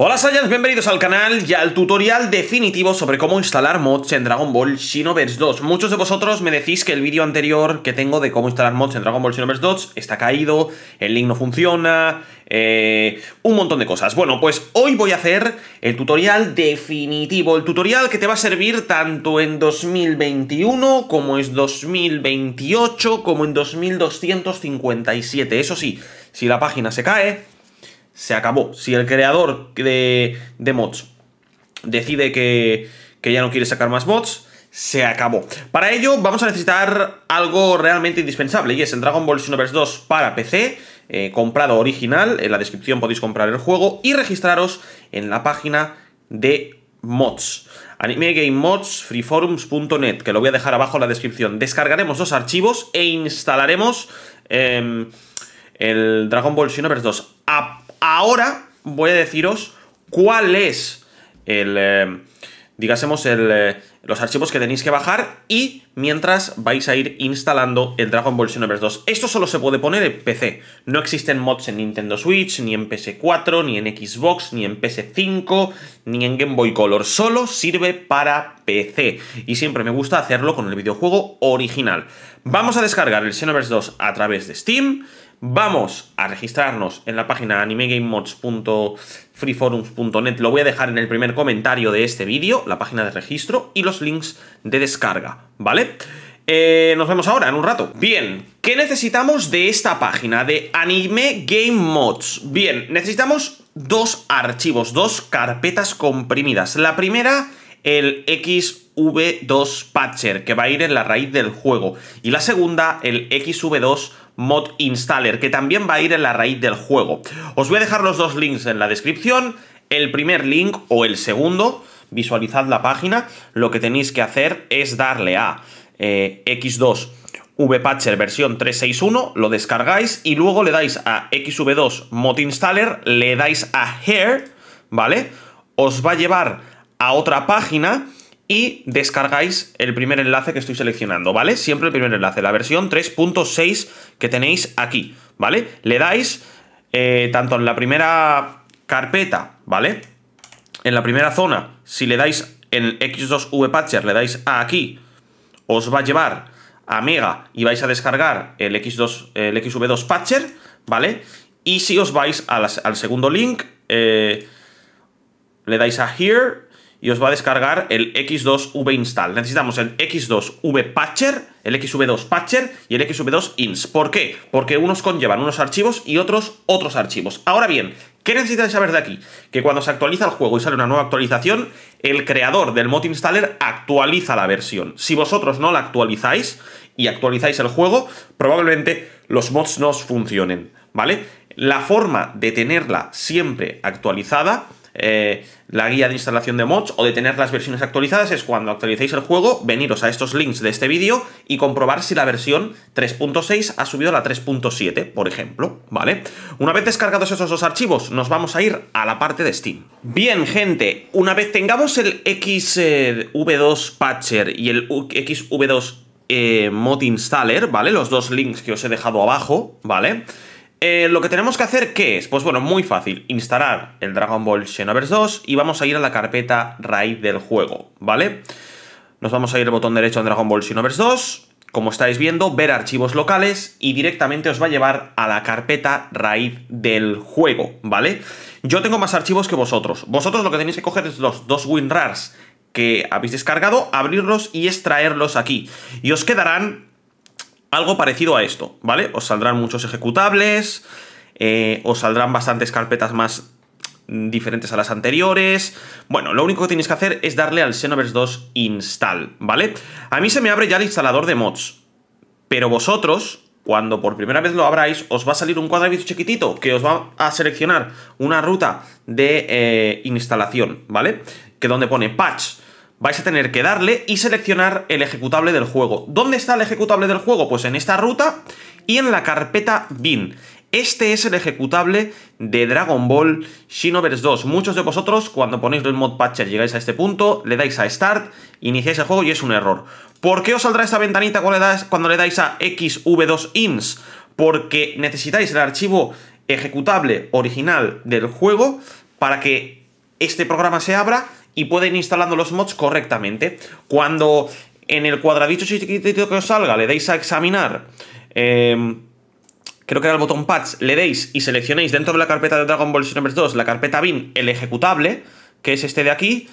Hola Saiyans, bienvenidos al canal y al tutorial definitivo sobre cómo instalar mods en Dragon Ball Xenoverse 2. Muchos de vosotros me decís que el vídeo anterior que tengo de cómo instalar mods en Dragon Ball Xenoverse 2 está caído, el link no funciona, eh, un montón de cosas. Bueno, pues hoy voy a hacer el tutorial definitivo, el tutorial que te va a servir tanto en 2021 como en 2028 como en 2257. Eso sí, si la página se cae se acabó. Si el creador de, de mods decide que, que ya no quiere sacar más mods, se acabó. Para ello vamos a necesitar algo realmente indispensable y es el Dragon Ball Xenoverse 2 para PC, eh, comprado original, en la descripción podéis comprar el juego y registraros en la página de mods. AnimeGameModsFreeforums.net, que lo voy a dejar abajo en la descripción. Descargaremos los archivos e instalaremos... Em, el Dragon Ball Xenoverse 2. ahora voy a deciros cuál es el... Eh, digásemos, el, eh, los archivos que tenéis que bajar y mientras vais a ir instalando el Dragon Ball Xenoverse 2. Esto solo se puede poner en PC. No existen mods en Nintendo Switch, ni en PS4, ni en Xbox, ni en PS5, ni en Game Boy Color. Solo sirve para PC. Y siempre me gusta hacerlo con el videojuego original. Vamos a descargar el Xenoverse 2 a través de Steam Vamos a registrarnos en la página animegamemods.freeforums.net. Lo voy a dejar en el primer comentario de este vídeo, la página de registro y los links de descarga, ¿vale? Eh, nos vemos ahora, en un rato. Bien, ¿qué necesitamos de esta página de Anime Game Mods? Bien, necesitamos dos archivos, dos carpetas comprimidas. La primera, el XV2 Patcher, que va a ir en la raíz del juego. Y la segunda, el XV2 Mod Installer, que también va a ir en la raíz del juego. Os voy a dejar los dos links en la descripción, el primer link o el segundo, visualizad la página, lo que tenéis que hacer es darle a eh, X2 Vpatcher versión 361, lo descargáis y luego le dais a XV2 Mod Installer, le dais a here ¿vale? Os va a llevar a otra página y descargáis el primer enlace que estoy seleccionando, ¿vale? Siempre el primer enlace, la versión 3.6 que tenéis aquí, ¿vale? Le dais eh, tanto en la primera carpeta, ¿vale? En la primera zona, si le dais en X2V Patcher, le dais a aquí, os va a llevar a Mega y vais a descargar el, X2, el XV2 Patcher, ¿vale? Y si os vais al segundo link, eh, le dais a Here y os va a descargar el X2V install. Necesitamos el X2V patcher, el XV2 patcher y el XV2 ins. ¿Por qué? Porque unos conllevan unos archivos y otros otros archivos. Ahora bien, ¿qué necesitáis saber de aquí? Que cuando se actualiza el juego y sale una nueva actualización, el creador del mod installer actualiza la versión. Si vosotros no la actualizáis y actualizáis el juego, probablemente los mods no funcionen, ¿vale? La forma de tenerla siempre actualizada eh, la guía de instalación de mods o de tener las versiones actualizadas es cuando actualicéis el juego, veniros a estos links de este vídeo y comprobar si la versión 3.6 ha subido a la 3.7, por ejemplo, ¿vale? Una vez descargados esos dos archivos, nos vamos a ir a la parte de Steam. Bien, gente, una vez tengamos el XV2 Patcher y el XV2 eh, Mod Installer, ¿vale? Los dos links que os he dejado abajo, ¿vale? vale eh, lo que tenemos que hacer, ¿qué es? Pues bueno, muy fácil, instalar el Dragon Ball Xenoverse 2 y vamos a ir a la carpeta raíz del juego, ¿vale? Nos vamos a ir al botón derecho en Dragon Ball Xenoverse 2, como estáis viendo, ver archivos locales y directamente os va a llevar a la carpeta raíz del juego, ¿vale? Yo tengo más archivos que vosotros. Vosotros lo que tenéis que coger es los dos WinRARs que habéis descargado, abrirlos y extraerlos aquí. Y os quedarán algo parecido a esto, ¿vale? Os saldrán muchos ejecutables, eh, os saldrán bastantes carpetas más diferentes a las anteriores. Bueno, lo único que tenéis que hacer es darle al Xenoverse 2 install, ¿vale? A mí se me abre ya el instalador de mods, pero vosotros, cuando por primera vez lo abráis, os va a salir un cuadradito chiquitito que os va a seleccionar una ruta de eh, instalación, ¿vale? Que donde pone patch vais a tener que darle y seleccionar el ejecutable del juego. ¿Dónde está el ejecutable del juego? Pues en esta ruta y en la carpeta bin. Este es el ejecutable de Dragon Ball Xenoverse 2. Muchos de vosotros, cuando ponéis el mod patcher, llegáis a este punto, le dais a Start, iniciáis el juego y es un error. ¿Por qué os saldrá esta ventanita cuando le dais a XV2INS? Porque necesitáis el archivo ejecutable original del juego para que este programa se abra y pueden ir instalando los mods correctamente. Cuando en el cuadradito chiquitito que os salga le deis a examinar... Em, creo que era el botón Patch, le deis y seleccionéis dentro de la carpeta de Dragon Ball Super 2 la carpeta bin, el ejecutable, que es este de aquí,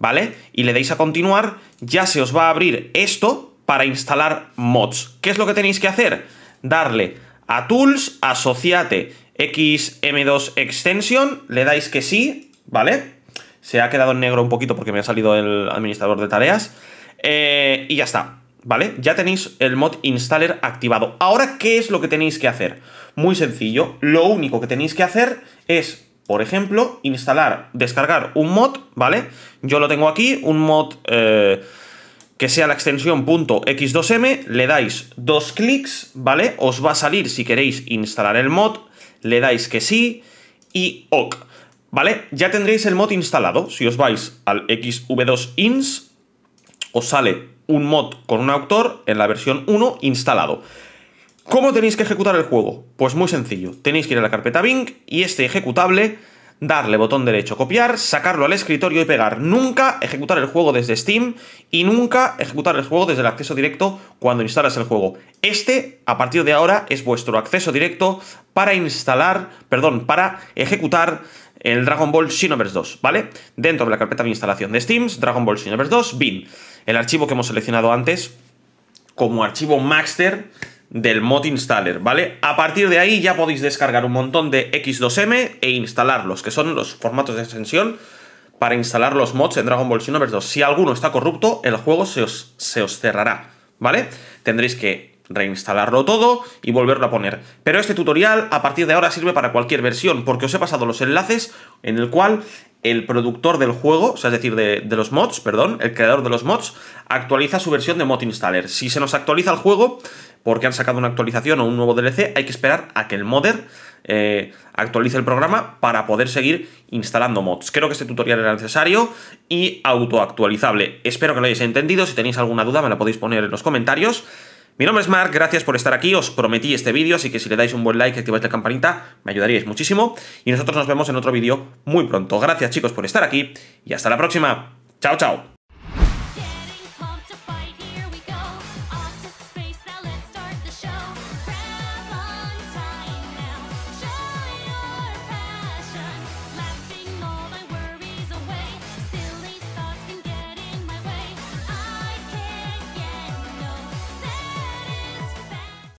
¿vale? Y le deis a continuar, ya se os va a abrir esto para instalar mods. ¿Qué es lo que tenéis que hacer? Darle a Tools, asociate XM2 Extension, le dais que sí, ¿vale? Se ha quedado en negro un poquito porque me ha salido el administrador de tareas. Eh, y ya está, ¿vale? Ya tenéis el mod installer activado. Ahora, ¿qué es lo que tenéis que hacer? Muy sencillo, lo único que tenéis que hacer es, por ejemplo, instalar, descargar un mod, ¿vale? Yo lo tengo aquí, un mod eh, que sea la extensión .x2m, le dais dos clics, ¿vale? Os va a salir si queréis instalar el mod, le dais que sí y ok. ¿Vale? Ya tendréis el mod instalado. Si os vais al xv2ins, os sale un mod con un autor en la versión 1 instalado. ¿Cómo tenéis que ejecutar el juego? Pues muy sencillo. Tenéis que ir a la carpeta Bing y este ejecutable, darle botón derecho copiar, sacarlo al escritorio y pegar. Nunca ejecutar el juego desde Steam y nunca ejecutar el juego desde el acceso directo cuando instalas el juego. Este, a partir de ahora, es vuestro acceso directo para instalar, perdón, para ejecutar el Dragon Ball Xenoverse 2, ¿vale? Dentro de la carpeta de instalación de Steam, Dragon Ball Xenoverse 2, bin, el archivo que hemos seleccionado antes como archivo master del mod installer, ¿vale? A partir de ahí ya podéis descargar un montón de X2M e instalarlos, que son los formatos de extensión para instalar los mods en Dragon Ball Xenoverse 2. Si alguno está corrupto, el juego se se os cerrará, ¿vale? Tendréis que reinstalarlo todo y volverlo a poner. Pero este tutorial a partir de ahora sirve para cualquier versión, porque os he pasado los enlaces en el cual el productor del juego, o sea, es decir, de, los mods, perdón, el creador de los mods, actualiza su versión de Mod Installer. Si se nos actualiza el juego, porque han sacado una actualización o un nuevo DLC, hay que esperar a que el modder eh, actualice el programa para poder seguir instalando mods. Creo que este tutorial era necesario y autoactualizable. Espero que lo hayáis entendido. Si tenéis alguna duda, me la podéis poner en los comentarios. Mi nombre es Mark, gracias por estar aquí, os prometí este vídeo, así que si le dais un buen like y activáis la campanita, me ayudaríais muchísimo. Y nosotros nos vemos en otro vídeo muy pronto. Gracias chicos por estar aquí y hasta la próxima. Chao, chao.